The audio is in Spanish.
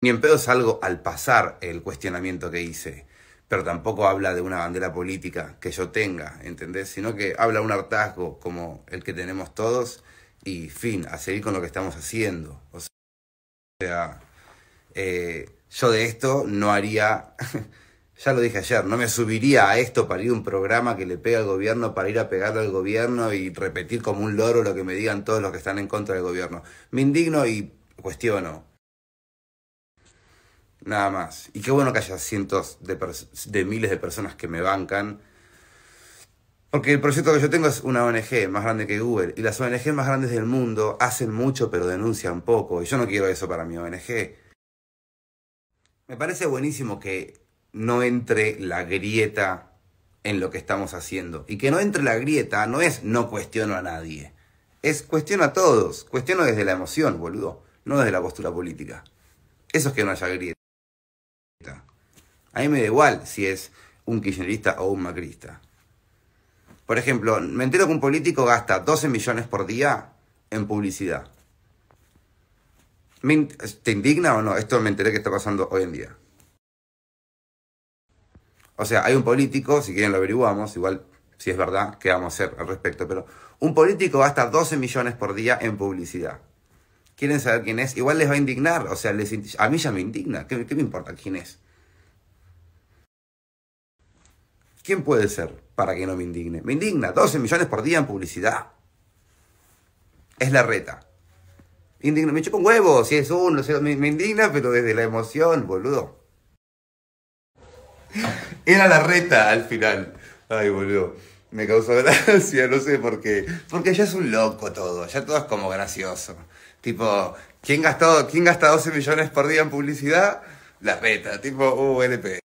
ni en pedo salgo al pasar el cuestionamiento que hice, pero tampoco habla de una bandera política que yo tenga, ¿entendés? Sino que habla un hartazgo como el que tenemos todos y fin, a seguir con lo que estamos haciendo. O sea, eh, yo de esto no haría, ya lo dije ayer, no me subiría a esto para ir a un programa que le pega al gobierno, para ir a pegarle al gobierno y repetir como un loro lo que me digan todos los que están en contra del gobierno. Me indigno y cuestiono Nada más. Y qué bueno que haya cientos de, miles de personas que me bancan. Porque el proyecto que yo tengo es una ONG más grande que Google. Y las ONG más grandes del mundo hacen mucho pero denuncian poco. Y yo no quiero eso para mi ONG. Me parece buenísimo que no entre la grieta en lo que estamos haciendo. Y que no entre la grieta no es no cuestiono a nadie. Es cuestiono a todos. Cuestiono desde la emoción, boludo. No desde la postura política. Eso es que no haya grieta. A mí me da igual si es un kirchnerista o un macrista. Por ejemplo, me entero que un político gasta 12 millones por día en publicidad. ¿Te indigna o no? Esto me enteré que está pasando hoy en día. O sea, hay un político, si quieren lo averiguamos, igual si es verdad, qué vamos a hacer al respecto, pero un político gasta 12 millones por día en publicidad. ¿Quieren saber quién es? Igual les va a indignar, o sea, a mí ya me indigna, qué me importa quién es? ¿Quién puede ser para que no me indigne? Me indigna, 12 millones por día en publicidad. Es la reta. Indigna, me choco un huevo, si es uno, no sé. me, indigna, pero desde la emoción, boludo. Era la reta al final. Ay, boludo me causó gracia, no sé por qué. Porque ya es un loco todo, ya todo es como gracioso. Tipo, ¿quién gastó, quién gasta 12 millones por día en publicidad? La reta, tipo ULP. Uh,